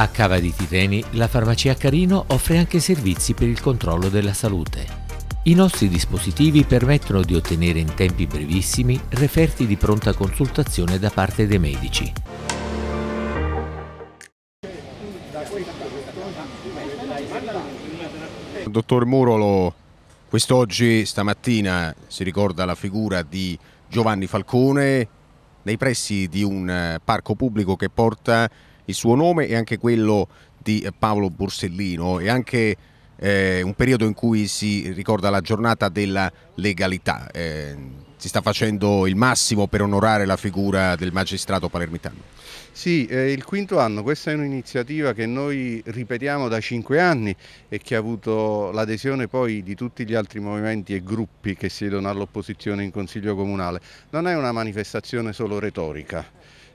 A Cava di Tireni la farmacia Carino offre anche servizi per il controllo della salute. I nostri dispositivi permettono di ottenere in tempi brevissimi referti di pronta consultazione da parte dei medici. Il dottor Murolo quest'oggi, stamattina, si ricorda la figura di Giovanni Falcone nei pressi di un eh, parco pubblico che porta il suo nome e anche quello di eh, Paolo Borsellino e anche eh, un periodo in cui si ricorda la giornata della legalità. Eh, si sta facendo il massimo per onorare la figura del magistrato palermitano. Sì, eh, il quinto anno, questa è un'iniziativa che noi ripetiamo da cinque anni e che ha avuto l'adesione poi di tutti gli altri movimenti e gruppi che siedono all'opposizione in Consiglio Comunale. Non è una manifestazione solo retorica,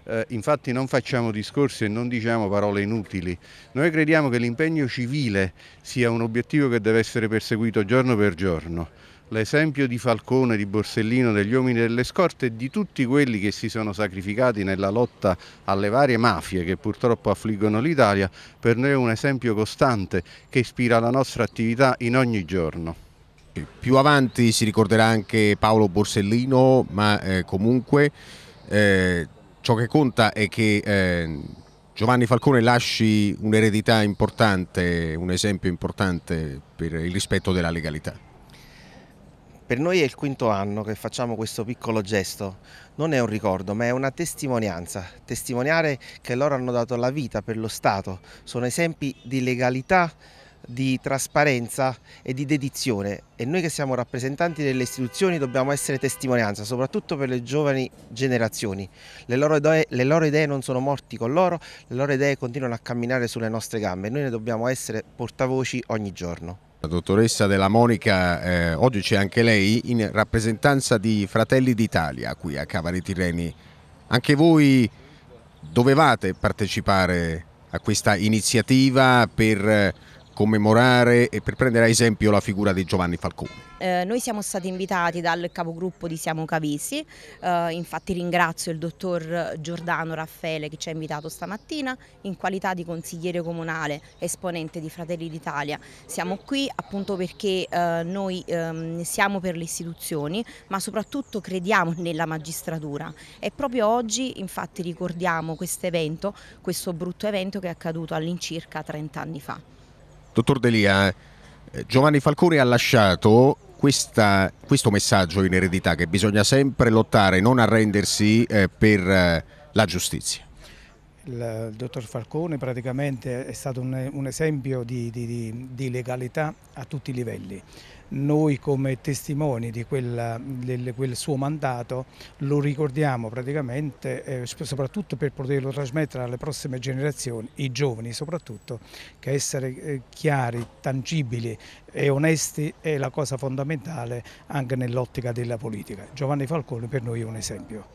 eh, infatti non facciamo discorsi e non diciamo parole inutili. Noi crediamo che l'impegno civile sia un obiettivo che deve essere perseguito giorno per giorno. L'esempio di Falcone, di Borsellino, degli uomini delle scorte e di tutti quelli che si sono sacrificati nella lotta alle varie mafie che purtroppo affliggono l'Italia, per noi è un esempio costante che ispira la nostra attività in ogni giorno. Più avanti si ricorderà anche Paolo Borsellino, ma eh, comunque eh, ciò che conta è che eh, Giovanni Falcone lasci un'eredità importante, un esempio importante per il rispetto della legalità. Per noi è il quinto anno che facciamo questo piccolo gesto, non è un ricordo ma è una testimonianza, testimoniare che loro hanno dato la vita per lo Stato, sono esempi di legalità di trasparenza e di dedizione e noi che siamo rappresentanti delle istituzioni dobbiamo essere testimonianza, soprattutto per le giovani generazioni. Le loro, idee, le loro idee non sono morti con loro, le loro idee continuano a camminare sulle nostre gambe e noi ne dobbiamo essere portavoci ogni giorno. La dottoressa Della Monica, eh, oggi c'è anche lei in rappresentanza di Fratelli d'Italia qui a Cavale Tirreni. Anche voi dovevate partecipare a questa iniziativa per commemorare e per prendere a esempio la figura di Giovanni Falcone? Eh, noi siamo stati invitati dal capogruppo di Siamo Cavisi, eh, infatti ringrazio il dottor Giordano Raffaele che ci ha invitato stamattina in qualità di consigliere comunale esponente di Fratelli d'Italia. Siamo qui appunto perché eh, noi ehm, siamo per le istituzioni ma soprattutto crediamo nella magistratura e proprio oggi infatti ricordiamo questo evento, questo brutto evento che è accaduto all'incirca 30 anni fa. Dottor Delia, eh, Giovanni Falcone ha lasciato questa, questo messaggio in eredità che bisogna sempre lottare, non arrendersi eh, per eh, la giustizia il dottor Falcone praticamente è stato un, un esempio di, di, di, legalità a tutti i livelli. Noi come testimoni di quella, del, quel suo mandato lo ricordiamo praticamente eh, soprattutto per poterlo trasmettere alle prossime generazioni, i giovani soprattutto, che essere eh, chiari, tangibili e onesti è la cosa fondamentale anche nell'ottica della politica. Giovanni Falcone per noi è un esempio.